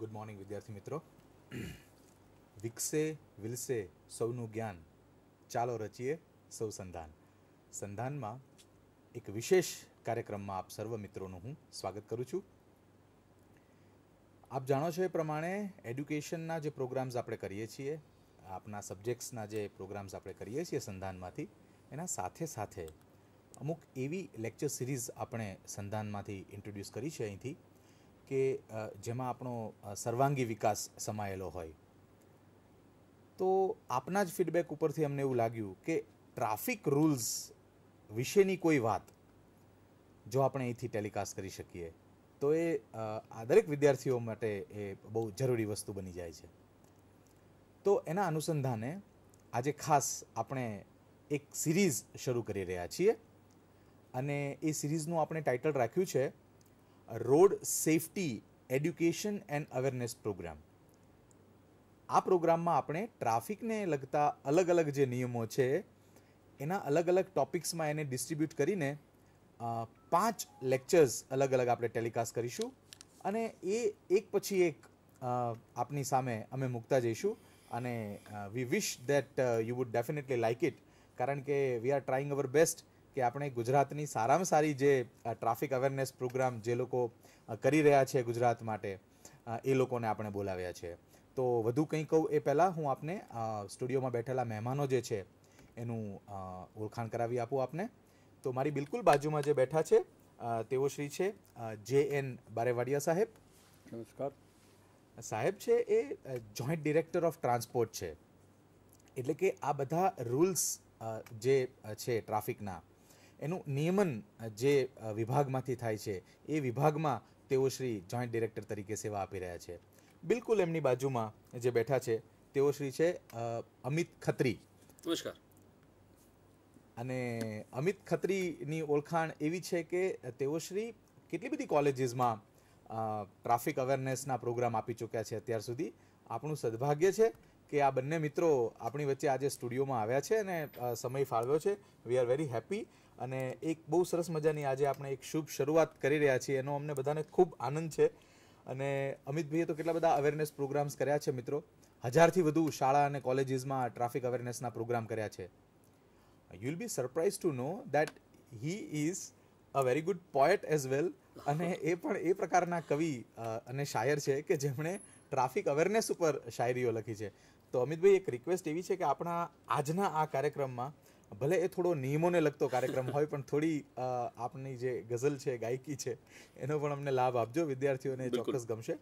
Good morning વિદ્યાર્થી મિત્રો વિકસે વિલસે સૌનું જ્ઞાન ચાલો રચીએ સૌ સંધાન સંધાનમાં એક વિશેષ કાર્યક્રમમાં આપ સર્વ મિત્રોનું હું સ્વાગત કરું છું આપ જાણો છો એ પ્રમાણે એડ્યુકેશનના જે પ્રોગ્રામ્સ આપણે કરીએ છીએ આપના સબ્જેક્ટ્સના જે પ્રોગ્રામ્સ આપણે કરીએ છીએ સંધાનમાંથી એના સાથે સાથે અમુક એવી લેક્ચર સિરીઝ આપણે સંધાનમાંથી ઇન્ટ્રોડ્યુસ કરી છે અહીંથી કે જેમાં આપણો સર્વાંગી વિકાસ સમાયેલો હોય તો આપના જ ફીડબેક ઉપરથી અમને એવું લાગ્યું કે ટ્રાફિક રૂલ્સ વિશેની કોઈ વાત જો આપણે અહીંથી ટેલિકાસ્ટ કરી શકીએ તો એ આ દરેક વિદ્યાર્થીઓ માટે એ બહુ જરૂરી વસ્તુ બની જાય છે તો એના અનુસંધાને આજે ખાસ આપણે એક સિરીઝ શરૂ કરી રહ્યા છીએ અને એ સિરીઝનું આપણે ટાઇટલ રાખ્યું છે road safety education and awareness program આ પ્રોગ્રામમાં આપણે ટ્રાફિકને લગતા અલગ અલગ જે નિયમો છે એના અલગ અલગ ટોપિક્સમાં એને ડિસ્ટ્રીબ્યુટ કરીને પાંચ લેક્ચર્સ અલગ અલગ આપણે ટેલિકાસ્ટ કરીશું અને એ એક પછી એક આપની સામે અમે મૂકતા જઈશું અને we wish that you would definitely like it કારણ કે we are trying our best કે આપણે ગુજરાતની સારામાં સારી જે ટ્રાફિક અવેરનેસ પ્રોગ્રામ જે લોકો કરી રહ્યા છે ગુજરાત માટે એ લોકોને આપણે બોલાવ્યા છે તો વધુ કંઈ કહું એ પહેલાં હું આપને સ્ટુડિયોમાં બેઠેલા મહેમાનો જે છે એનું ઓળખાણ કરાવી આપું આપને તો મારી બિલકુલ બાજુમાં જે બેઠા છે તેઓ શ્રી છે જે એન બારેવાડિયા સાહેબ નમસ્કાર સાહેબ છે એ જોઈન્ટ ડિરેક્ટર ઓફ ટ્રાન્સપોર્ટ છે એટલે કે આ બધા રૂલ્સ જે છે ટ્રાફિકના એનું નિયમન જે વિભાગમાંથી થાય છે એ વિભાગમાં તેઓ શ્રી જોઈન્ટ ડિરેક્ટર તરીકે સેવા આપી રહ્યા છે બિલકુલ એમની બાજુમાં જે બેઠા છે તેઓ શ્રી છે અમિત ખત્રી નમસ્કાર અને અમિત ખત્રીની ઓળખાણ એવી છે કે તેઓ શ્રી કેટલી બધી કોલેજીસમાં ટ્રાફિક અવેરનેસના પ્રોગ્રામ આપી ચૂક્યા છે અત્યાર સુધી આપણું સદભાગ્ય છે કે આ બંને મિત્રો આપણી વચ્ચે આજે સ્ટુડિયોમાં આવ્યા છે અને સમય ફાળવ્યો છે વી આર વેરી હેપી અને એક બહુ સરસ મજાની આજે આપણે એક શુભ શરૂઆત કરી રહ્યા છીએ એનો અમને બધાને ખૂબ આનંદ છે અને અમિતભાઈએ તો કેટલા બધા અવેરનેસ પ્રોગ્રામ્સ કર્યા છે મિત્રો હજારથી વધુ શાળા અને કોલેજીસમાં ટ્રાફિક અવેરનેસના પ્રોગ્રામ કર્યા છે you will be surprise to know that he is a very good poet as well અને એ પણ એ પ્રકારના કવિ અને શાયર છે કે જેમણે ટ્રાફિક અવેરનેસ ઉપર શાયરીઓ લખી છે તો અમિતભાઈ એક રિક્વેસ્ટ એવી છે કે આપણા આજના આ કાર્યક્રમમાં ભલે એ થોડો નિયમોને લગતો કાર્યક્રમ હોય પણ થોડી આપની જે ગઝલ છે ગાયકી છે એનો પણ અમને લાભ આપજો વિદ્યાર્થીઓને ચોક્કસ ગમશે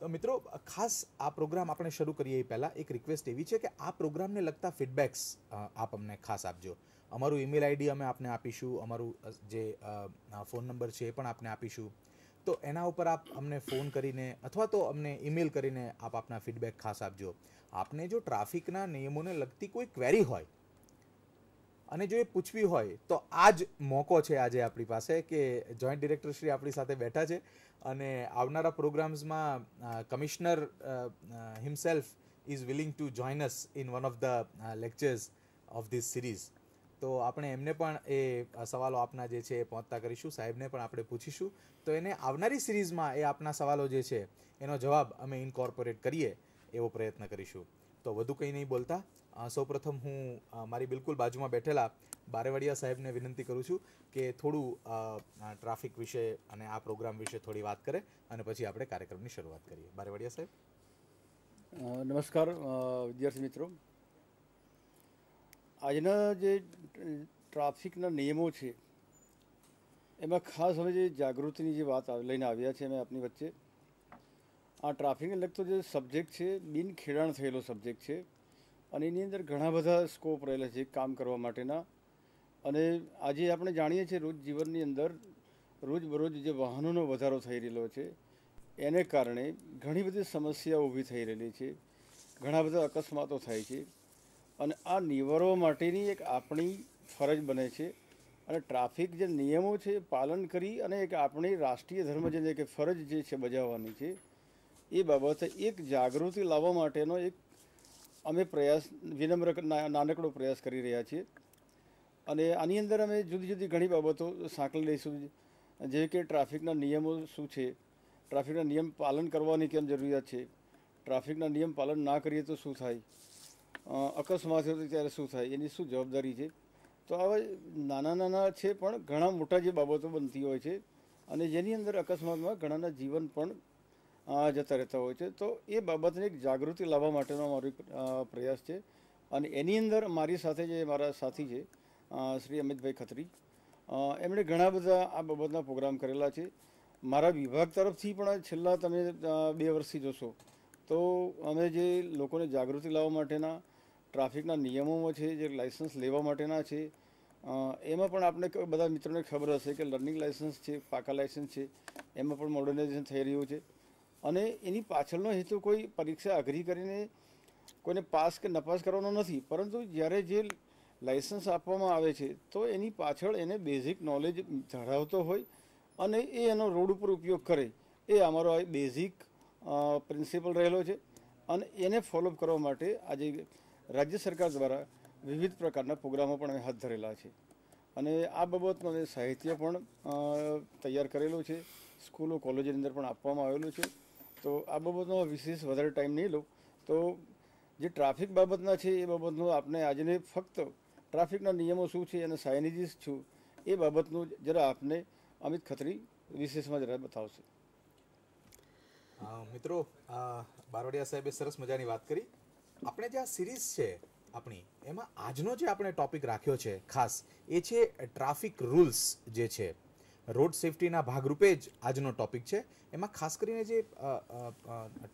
તો મિત્રો ખાસ આ પ્રોગ્રામ આપણે શરૂ કરીએ એ પહેલાં એક રિક્વેસ્ટ એવી છે કે આ પ્રોગ્રામને લગતા ફીડબેક્સ આપ અમને ખાસ આપજો અમારું ઈમેલ આઈડી અમે આપને આપીશું અમારું જે ફોન નંબર છે એ પણ આપને આપીશું તો એના ઉપર આપ અમને ફોન કરીને અથવા તો અમને ઈમેલ કરીને આપ આપના ફીડબેક ખાસ આપજો આપને જો ટ્રાફિકના નિયમોને લગતી કોઈ ક્વેરી હોય અને જો એ પૂછવી હોય તો આ જ મોકો છે આજે આપણી પાસે કે જોઈન્ટ ડિરેક્ટર શ્રી આપણી સાથે બેઠા છે અને આવનારા પ્રોગ્રામ્સમાં commissioner himself is willing to join us in one of the lectures of this series તો આપણે એમને પણ એ સવાલો આપના જે છે એ પહોંચતા કરીશું સાહેબને પણ આપણે પૂછીશું તો એને આવનારી સિરીઝમાં એ આપના સવાલો જે છે એનો જવાબ અમે ઇન્કોર્પોરેટ કરીએ એવો પ્રયત્ન કરીશું તો વધુ કંઈ નહીં બોલતા સૌપ્રથમ હું મારી બિલકુલ બાજુમાં બેઠેલા બારેવાડિયા સાહેબને વિનંતી કરું છું કે થોડું ટ્રાફિક વિશે અને આ પ્રોગ્રામ વિશે થોડી વાત કરે અને પછી આપણે કાર્યક્રમની શરૂઆત કરીએ બારેવાડિયા સાહેબ નમસ્કાર વિદ્યાર્થી મિત્રો આજના જે ટ્રાફિકના નિયમો છે એમાં ખાસ હવે જે જાગૃતિની જે વાત લઈને આવ્યા છે અમે આપની વચ્ચે આ ટ્રાફિકને લગતો જે સબ્જેક્ટ છે બિન ખેડાણ થયેલો સબ્જેક્ટ છે અને એની અંદર ઘણા બધા સ્કોપ રહેલા છે કામ કરવા માટેના અને આજે આપણે જાણીએ છીએ રોજ જીવનની અંદર રોજબરોજ જે વાહનોનો વધારો થઈ રહેલો છે એને કારણે ઘણી બધી સમસ્યાઓ ઊભી થઈ રહેલી છે ઘણા બધા અકસ્માતો થાય છે અને આ નિવારવા માટેની એક આપણી ફરજ બને છે અને ટ્રાફિક જે નિયમો છે પાલન કરી અને એક આપણી રાષ્ટ્રીય ધર્મ જેને કે ફરજ જે છે બજાવવાની છે એ બાબતે એક જાગૃતિ લાવવા માટેનો એક અમે પ્રયાસ વિનમ્ર નાનકડો પ્રયાસ કરી રહ્યા છીએ અને આની અંદર અમે જુદી જુદી ઘણી બાબતો સાંકળી લઈશું જેવી કે ટ્રાફિકના નિયમો શું છે ટ્રાફિકના નિયમ પાલન કરવાની કેમ જરૂરિયાત છે ટ્રાફિકના નિયમ પાલન ના કરીએ તો શું થાય અકસ્માત થયો ત્યારે શું થાય એની શું જવાબદારી છે તો આવા નાના નાના છે પણ ઘણા મોટા જે બાબતો બનતી હોય છે અને જેની અંદર અકસ્માતમાં ઘણાના જીવન પણ જતા રહેતા હોય છે તો એ બાબતને એક જાગૃતિ લાવવા માટેનો મારો એક પ્રયાસ છે અને એની અંદર મારી સાથે જે મારા સાથી છે શ્રી અમિતભાઈ ખત્રી એમણે ઘણા બધા આ બાબતના પ્રોગ્રામ કરેલા છે મારા વિભાગ તરફથી પણ છેલ્લા તમે બે વર્ષથી જોશો તો અમે જે લોકોને જાગૃતિ લાવવા માટેના ટ્રાફિકના નિયમોમાં છે જે લાઇસન્સ લેવા માટેના છે એમાં પણ આપણે બધા મિત્રોને ખબર હશે કે લર્નિંગ લાઇસન્સ છે પાકા લાઇસન્સ છે એમાં પણ મોડર્નાઇઝેશન થઈ રહ્યું છે અને એની પાછળનો હેતુ કોઈ પરીક્ષા અઘરી કરીને કોઈને પાસ કે નપાસ કરવાનો નથી પરંતુ જ્યારે જે લાઇસન્સ આપવામાં આવે છે તો એની પાછળ એને બેઝિક નોલેજ ધરાવતો હોય અને એ એનો રોડ ઉપર ઉપયોગ કરે એ અમારો આ બેઝિક પ્રિન્સિપલ રહેલો છે અને એને ફોલોઅપ કરવા માટે આજે રાજ્ય સરકાર દ્વારા વિવિધ પ્રકારના પ્રોગ્રામો પણ હાથ ધરેલા છે અને આ બાબતનો સાહિત્ય પણ તૈયાર કરેલું છે સ્કૂલો કોલેજની અંદર પણ આપવામાં આવેલું છે તો આ બાબતનો વિશેષ વધારે ટાઈમ નહીં લઉં તો જે ટ્રાફિક બાબતના છે એ બાબતનું આપણે આજને ફક્ત ટ્રાફિકના નિયમો શું છે અને સાયનેજીસ શું એ બાબતનું જરા આપને અમિત ખત્રી વિશેષમાં જરા બતાવશે મિત્રો બારોડિયા સાહેબે સરસ મજાની વાત કરી આપણે જે આ સિરીઝ છે આપણી એમાં આજનો જે આપણે ટોપિક રાખ્યો છે ખાસ એ છે ટ્રાફિક રૂલ્સ જે છે રોડ સેફટીના ભાગરૂપે જ આજનો ટોપિક છે એમાં ખાસ કરીને જે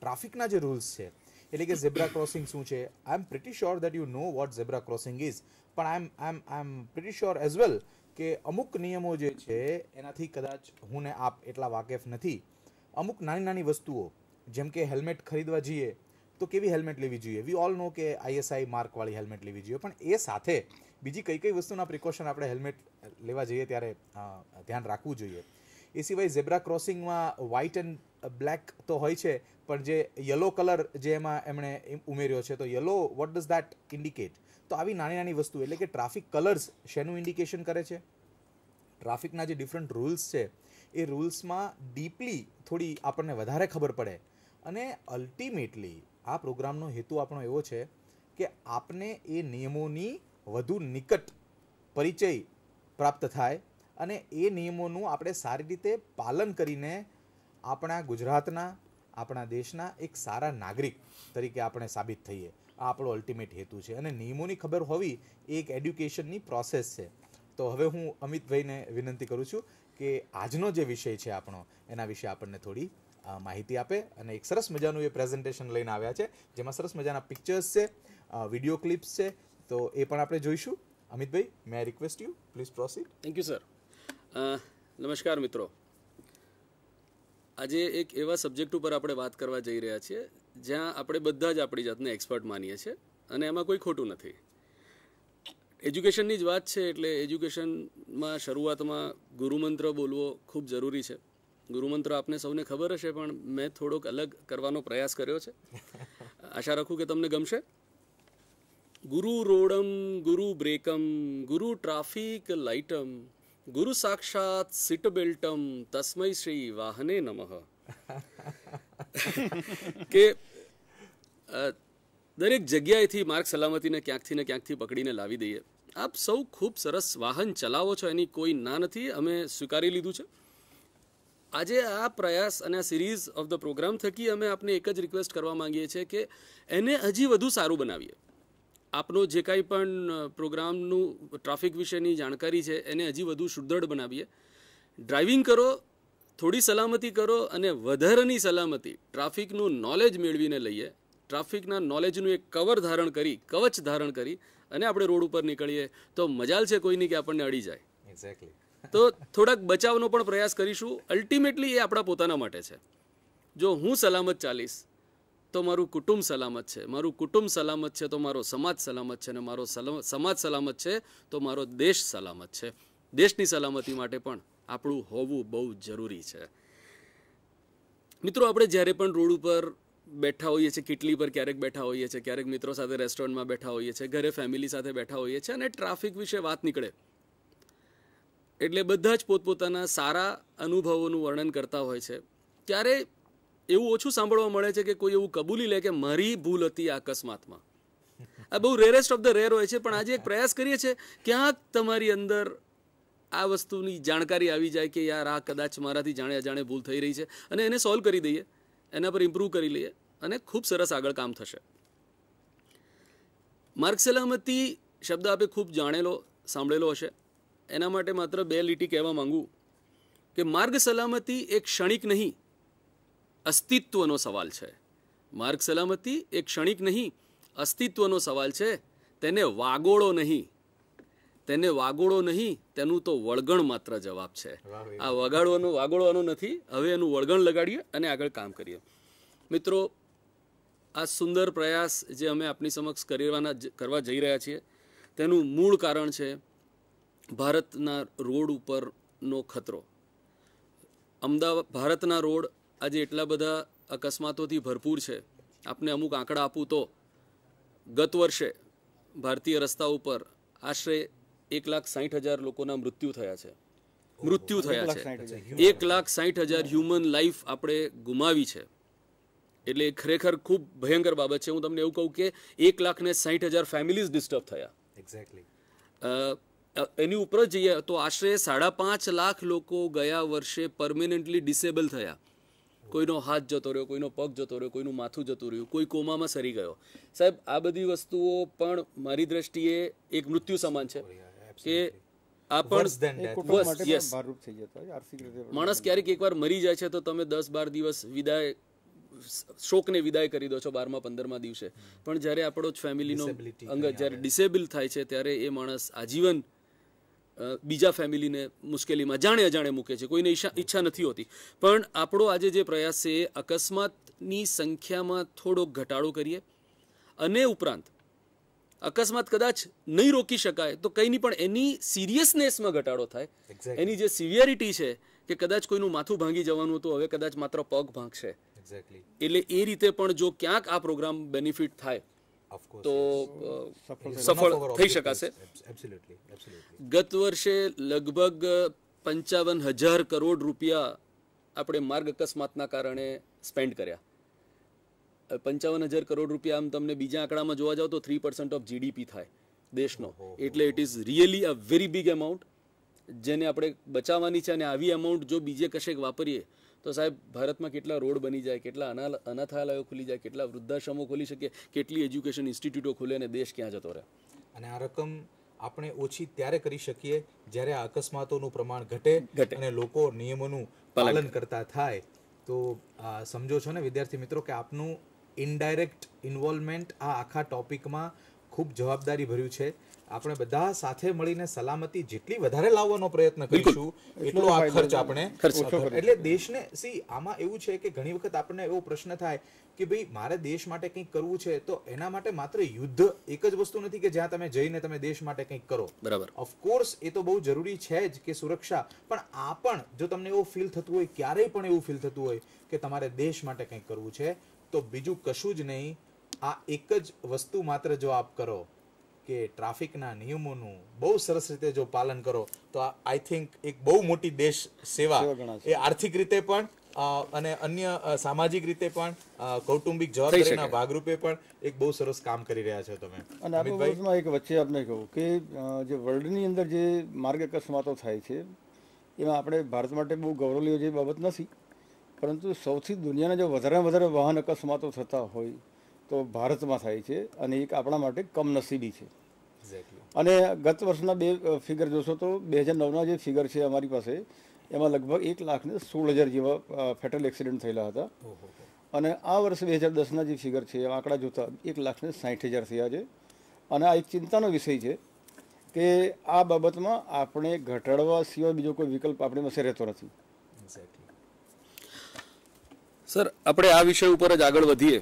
ટ્રાફિકના જે રૂલ્સ છે એટલે કે ઝેબ્રા ક્રોસિંગ શું છે I am pretty sure that you know what zebra crossing is પણ I am I am I am pretty sure as well કે અમુક નિયમો જે છે એનાથી કદાચ હું ને આપ એટલા વાકેફ નથી અમુક નાની નાની વસ્તુઓ જેમ કે હેલ્મેટ ખરીદવા જઈએ તો કેવી હેલ્મેટ લેવી જોઈએ વી ઓલ નો કે આઈએસઆઈ માર્કવાળી હેલ્મેટ લેવી જોઈએ પણ એ સાથે બીજી કઈ કઈ વસ્તુના પ્રિકોશન આપણે હેલ્મેટ લેવા જઈએ ત્યારે ધ્યાન રાખવું જોઈએ એ સિવાય ઝેબ્રા ક્રોસિંગમાં વ્હાઇટ એન્ડ બ્લેક તો હોય છે પણ જે યલો કલર જે એમાં એમણે ઉમેર્યો છે તો yellow what does that indicate તો આવી નાની નાની વસ્તુ એટલે કે ટ્રાફિક કલર્સ શેનું ઇન્ડિકેશન કરે છે ટ્રાફિકના જે ડિફરન્ટ રૂલ્સ છે એ રૂલ્સમાં ડીપલી થોડી આપણને વધારે ખબર પડે અને અલ્ટિમેટલી આ પ્રોગ્રામનો હેતુ આપણો એવો છે કે આપને એ નિયમોની વધુ નિકટ પરિચય પ્રાપ્ત થાય અને એ નિયમોનું આપણે સારી રીતે પાલન કરીને આપણા ગુજરાતના આપણા દેશના એક સારા નાગરિક તરીકે આપણે સાબિત થઈએ આ આપણો અલ્ટિમેટ હેતુ છે અને નિયમોની ખબર હોવી એ એક એડ્યુકેશનની પ્રોસેસ છે તો હવે હું અમિતભાઈને વિનંતી કરું છું કે આજનો જે વિષય છે આપણો એના વિશે આપણને થોડી માહિતી આપે અને એક સરસ મજાનું એ પ્રેઝન્ટેશન લઈને આવ્યા છે જેમાં સરસ મજાના પિક્ચર્સ છે વિડીયો ક્લિપ્સ છે તો એ પણ આપણે જોઈશું Amitbhai may request you please proceed thank you sir નમસ્કાર મિત્રો આજે એક એવા સબ્જેક્ટ ઉપર આપણે વાત કરવા જઈ રહ્યા છીએ જ્યાં આપણે બધા જ આપણી જાતને એક્સપર્ટ માનીએ છીએ અને એમાં કોઈ ખોટું નથી એજ્યુકેશનની જ વાત છે એટલે એજ્યુકેશનમાં શરૂઆતમાં ગુરુમંત્ર બોલવો ખૂબ જરૂરી છે ગુરુમંત્ર આપને સૌને ખબર હશે પણ મેં થોડોક અલગ કરવાનો પ્રયાસ કર્યો છે આશા રાખું કે તમને ગમશે ગુરુ રોડમ ગુરુ બ્રેકમ ગુરુ ટ્રાફિક લાઇટમ ગુરુ સાક્ષાત સીટ બેલ્ટમ તસ્મય શ્રી વાહને નમઃ કે દરેક જગ્યાએથી માર્ગ સલામતીને ક્યાંકથી ને ક્યાંકથી પકડીને લાવી દઈએ આપ સૌ ખૂબ સરસ વાહન ચલાવો છો એની કોઈ ના નથી અમે સ્વીકારી લીધું છે આજે આ પ્રયાસ અને આ સિરીઝ ઓફ ધ પ્રોગ્રામ થકી અમે આપને એક જ રિક્વેસ્ટ કરવા માંગીએ છીએ કે એને હજી વધુ સારું બનાવીએ આપનો જે કાંઈ પણ પ્રોગ્રામનું ટ્રાફિક વિશેની જાણકારી છે એને હજી વધુ સુદૃઢ બનાવીએ ડ્રાઇવિંગ કરો થોડી સલામતી કરો અને વધારાની સલામતી ટ્રાફિકનું નોલેજ મેળવીને લઈએ ટ્રાફિકના નોલેજનું એક કવર ધારણ કરી કવચ ધારણ કરી અને આપણે રોડ ઉપર નીકળીએ તો મજાલ છે કોઈની કે આપણને અડી જાય એક્ઝેક્ટલી તો થોડાક બચાવનો પણ પ્રયાસ કરીશું અલ્ટિમેટલી એ આપણા પોતાના માટે છે જો હું સલામત ચાલીશ તો મારું કુટુંબ સલામત છે મારું કુટુંબ સલામત છે તો મારો સમાજ સલામત છે અને મારો સમાજ સલામત છે તો મારો દેશ સલામત છે દેશની સલામતી માટે પણ આપણું હોવું બહુ જરૂરી છે મિત્રો આપણે જ્યારે પણ રોડ ઉપર બેઠા હોઈએ છીએ કેટલી પર ક્યારેક બેઠા હોઈએ છીએ ક્યારેક મિત્રો સાથે રેસ્ટોરન્ટમાં બેઠા હોઈએ છીએ ઘરે ફેમિલી સાથે બેઠા હોઈએ છીએ અને ટ્રાફિક વિશે વાત નીકળે એટલે બધા જ પોતપોતાના સારા અનુભવોનું વર્ણન કરતા હોય છે ત્યારે એવું ઓછું સાંભળવા મળે છે કે કોઈ એવું કબૂલી લે કે મારી ભૂલ હતી આ અકસ્માતમાં આ બહુ રેરેસ્ટ ઓફ ધ રેર હોય છે પણ આજે એક પ્રયાસ કરીએ છીએ ક્યાંક તમારી અંદર આ વસ્તુની જાણકારી આવી જાય કે યાર આ કદાચ મારાથી જાણે અજાણે ભૂલ થઈ રહી છે અને એને સોલ્વ કરી દઈએ એના પર ઇમ્પ્રૂવ કરી લઈએ અને ખૂબ સરસ આગળ કામ થશે માર્ગ સલામતી શબ્દ આપે ખૂબ જાણેલો સાંભળેલો હશે એના માટે માત્ર બે લીટી કહેવા માંગુ કે માર્ગ સલામતી એ ક્ષણિક નહીં અસ્તિત્વનો સવાલ છે માર્ગ સલામતી એ ક્ષણિક નહીં અસ્તિત્વનો સવાલ છે તેને વાગોળો નહીં તેને વાગોળો નહીં તેનું તો વળગણ માત્ર જવાબ છે આ વગાડવાનું વાગોળવાનું નથી હવે એનું વળગણ લગાડીએ અને આગળ કામ કરીએ મિત્રો આ સુંદર પ્રયાસ જે અમે આપની સમક્ષ કરવાના કરવા જઈ રહ્યા છીએ તેનું મૂળ કારણ છે ભારતના રોડ ઉપરનો ખતરો અમદાવાદ ભારતના રોડ આજે એટલા બધા અકસ્માતોથી ભરપૂર છે આપને અમુક આંકડા આપું તો ગત વર્ષે ભારતીય રસ્તા ઉપર આશરે એક લાખ સાહીઠ હજાર લોકોના મૃત્યુ થયા છે મૃત્યુ થયા છે એક લાખ સાહીઠ હજાર હ્યુમન લાઈફ આપણે ગુમાવી છે એટલે ખરેખર ખૂબ ભયંકર બાબત છે હું તમને એવું કહું કે એક લાખ ને સાહીઠ હજાર ફેમિલીઝ ડિસ્ટર્બ થયા એક્ઝેક્ટલી એની ઉપર જઈએ તો આશરે સાડા પાંચ લાખ લોકો ગયા વર્ષે પરમેનન્ટલી ડિસેબલ થયા કોઈનો હાથ જતો રહ્યો કોઈનો પગ જતો રહ્યો કોઈનું માથું જતું રહ્યું કોઈ કોમામાં સરી ગયો સાહેબ આ બધી વસ્તુઓ પણ મારી દ્રષ્ટિએ એક મૃત્યુ સમાન છે oh, કે આ પણ યસ માણસ ક્યારેક એકવાર મરી જાય છે તો તમે દસ બાર દિવસ વિદાય શોકને વિદાય કરી દો છો બારમા પંદરમા દિવસે પણ જ્યારે આપણો જ ફેમિલીનો અંગત જ્યારે ડિસેબલ થાય છે ત્યારે એ માણસ આજીવન બીજા ફેમિલીને મુશ્કેલીમાં જાણે અજાણે મૂકે છે કોઈને ઈચ્છા નથી હોતી પણ આપણો આજે જે પ્રયાસ છે એ અકસ્માતની સંખ્યામાં થોડોક ઘટાડો કરીએ અને ઉપરાંત અકસ્માત કદાચ નહીં રોકી શકાય તો કંઈ નહીં પણ એની સિરિયસનેસમાં ઘટાડો થાય એની જે સિવિયરિટી છે કે કદાચ કોઈનું માથું ભાંગી જવાનું હતું હવે કદાચ માત્ર પગ ભાંગશે એટલે એ રીતે પણ જો ક્યાંક આ પ્રોગ્રામ બેનિફિટ થાય તો સફળ થઈ શકાશે ગત વર્ષે લગભગ પંચાવન હજાર કરોડ રૂપિયા આપણે માર્ગ અકસ્માતના કારણે સ્પેન્ડ કર્યા પંચાવન હજાર કરોડ રૂપિયા આમ તમને બીજા આંકડામાં જોવા જાવ તો થ્રી પર્સન્ટ ઓફ જીડીપી થાય દેશનો એટલે it is really a very big amount જેને આપણે બચાવવાની છે અને આવી એમાઉન્ટ જો બીજે કશેક વાપરીએ તો સાહેબ ભારતમાં કેટલા રોડ બની જાય કેટલા અના અનાથાલયો ખુલી જાય કેટલા વૃદ્ધાશ્રમો ખોલી શકીએ કેટલી એજ્યુકેશન ઇન્સ્ટિટ્યૂટો ખુલે અને દેશ ક્યાં જતો રહે અને આ રકમ આપણે ઓછી ત્યારે કરી શકીએ જ્યારે આ અકસ્માતોનું પ્રમાણ ઘટે અને લોકો નિયમોનું પાલન કરતા થાય તો સમજો છો ને વિદ્યાર્થી મિત્રો કે આપનું ઇનડાયરેક્ટ ઇન્વોલ્વમેન્ટ આ આખા ટોપિકમાં ખૂબ જવાબદારી ભર્યું છે આપણે બધા સાથે મળીને સલામતી જેટલી વધારે લાવવાનો પ્રયત્ન કરીશું એટલો આ ખર્ચ આપણે એટલે દેશને સી આમાં એવું છે કે ઘણી વખત આપણને એવો પ્રશ્ન થાય કે ભાઈ મારે દેશ માટે કંઈક કરવું છે તો એના માટે માત્ર યુદ્ધ એક જ વસ્તુ નથી કે જ્યાં તમે જઈને તમે દેશ માટે કંઈક કરો બરાબર ઓફકોર્સ એ તો બહુ જરૂરી છે જ કે સુરક્ષા પણ આ પણ જો તમને એવું ફીલ થતું હોય ક્યારેય પણ એવું ફીલ થતું હોય કે તમારે દેશ માટે કંઈક કરવું છે તો બીજું કશું જ નહીં આ એક જ વસ્તુ માત્ર જો આપ કરો કે ટ્રાફિકના નિયમોનું બહુ સરસ રીતે જો પાલન કરો તો આઈ થિંક એક બહુ મોટી દેશ સેવા એ આર્થિક રીતે પણ અને અન્ય સામાજિક રીતે પણ કૌટુંબિક જવાબદારીના ભાગરૂપે પણ એક બહુ સરસ કામ કરી રહ્યા છો તમે અને આ એક વચ્ચે આપને કહું કે જે વર્લ્ડની અંદર જે માર્ગ અકસ્માતો થાય છે એમાં આપણે ભારત માટે બહુ ગૌરવ લેવો જેવી બાબત નથી પરંતુ સૌથી દુનિયાના જો વધારે વધારે વાહન અકસ્માતો થતા હોય તો ભારતમાં થાય છે અને એક આપણા માટે કમનસીબી છે અને ગત વર્ષના બે ફિગર જોશો તો બે હજાર નવના જે ફિગર છે અમારી પાસે એમાં લગભગ એક લાખ ને સોળ હજાર જેવા ફેટલ એક્સિડન્ટ થયેલા હતા અને આ વર્ષે બે હજાર દસના જે ફિગર છે આંકડા જોતા એક લાખ ને સાઠ હજાર થયા છે અને આ એક ચિંતાનો વિષય છે કે આ બાબતમાં આપણે ઘટાડવા સિવાય બીજો કોઈ વિકલ્પ આપણી પાસે રહેતો નથી સર આપણે આ વિષય ઉપર જ આગળ વધીએ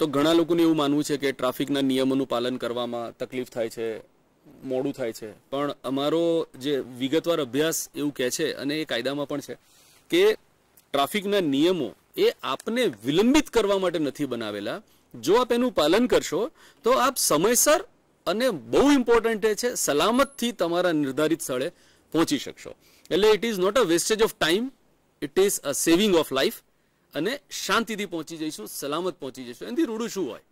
તો ઘણા લોકોને એવું માનવું છે કે ટ્રાફિકના નિયમોનું પાલન કરવામાં તકલીફ થાય છે મોડું થાય છે પણ અમારો જે વિગતવાર અભ્યાસ એવું કહે છે અને એ કાયદામાં પણ છે કે ટ્રાફિકના નિયમો એ આપને વિલંબિત કરવા માટે નથી બનાવેલા જો આપ એનું પાલન કરશો તો આપ સમયસર અને બહુ ઇમ્પોર્ટન્ટ છે સલામતથી તમારા નિર્ધારિત સ્થળે પહોંચી શકશો એટલે it is not a wastage of time it is a saving of life અને શાંતિથી પહોંચી જઈશું સલામત પહોંચી જઈશું એનાથી રૂડું શું હોય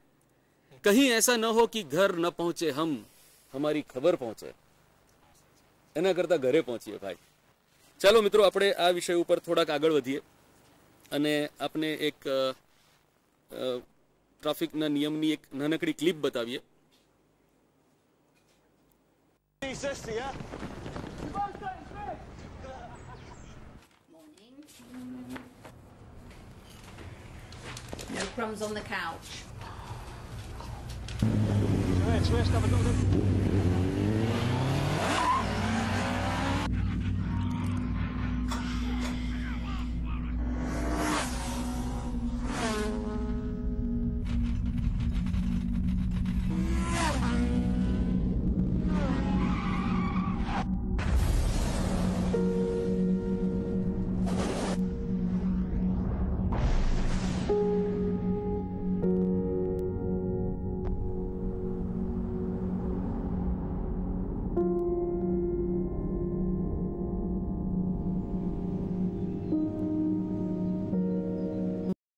કहीं એસા ન હો કે ઘર ન પહોંચે હમ હમારી ખબર પહોંચે એના કરતાં ઘરે પહોંચીએ ભાઈ ચાલો મિત્રો આપણે આ વિષય ઉપર થોડાક આગળ વધીએ અને આપણે એક ટ્રાફિકના નિયમની એક નાનકડી ક્લિપ બતાવીએ No crumbs on the couch. Right, so let's have a look